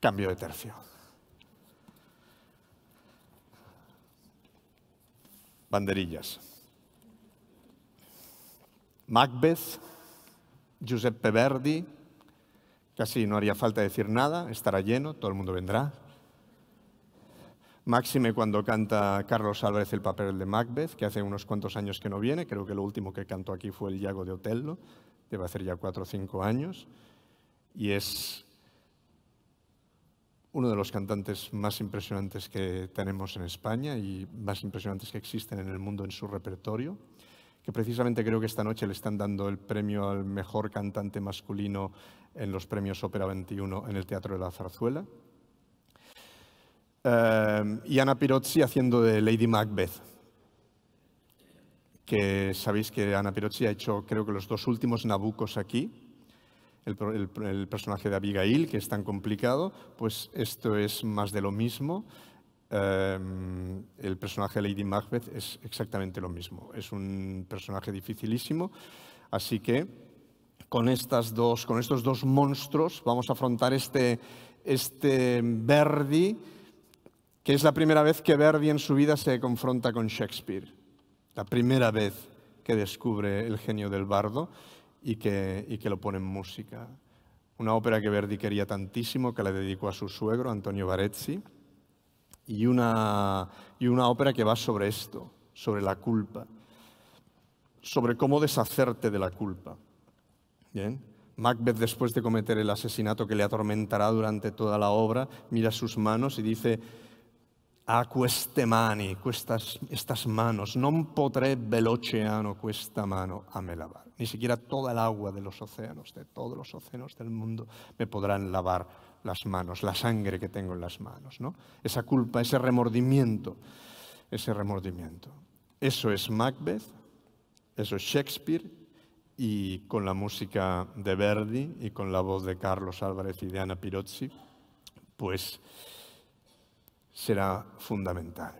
Cambio de tercio. Banderillas. Macbeth, Giuseppe Verdi, casi no haría falta decir nada, estará lleno, todo el mundo vendrá. Máxime cuando canta Carlos Álvarez el papel de Macbeth, que hace unos cuantos años que no viene, creo que lo último que cantó aquí fue el Iago de Otello, debe hacer ya cuatro o cinco años, y es uno de los cantantes más impresionantes que tenemos en España y más impresionantes que existen en el mundo en su repertorio, que precisamente creo que esta noche le están dando el premio al mejor cantante masculino en los premios Ópera 21 en el Teatro de la Zarzuela. Eh, y Ana Pirozzi haciendo de Lady Macbeth, que sabéis que Ana Pirozzi ha hecho creo que los dos últimos Nabucos aquí, el, personaje de Abigail, que es tan complicado, pues esto es más de lo mismo. Em, el personaje de Lady Macbeth es exactamente lo mismo. Es un personaje dificilísimo. Así que con, con estos dos monstruos vamos a afrontar este, este Verdi, que es la primera vez que Verdi en su vida se confronta con Shakespeare. La primera vez que descubre el genio del bardo y que, lo pone en música. Una ópera que Verdi quería tantísimo, que le dedicó a su suegro, Antonio Varezzi. y una, y una ópera que va sobre esto, sobre la culpa, sobre cómo deshacerte de la culpa. Macbeth, después de cometer el asesinato que le atormentará durante toda la obra, mira sus manos y dice, a queste mani, estas manos, non potrebbe el océano questa mano a me lavar. Ni siquiera toda el agua de los océanos, de todos los océanos del mundo, me podrán lavar las manos, la sangre que tengo en las manos, ¿no? Esa culpa, ese remordimiento, ese remordimiento. Eso es Macbeth, eso es Shakespeare y con la música de Verdi y con la voz de Carlos Álvarez y de Ana Pirozzi, pues será fundamental.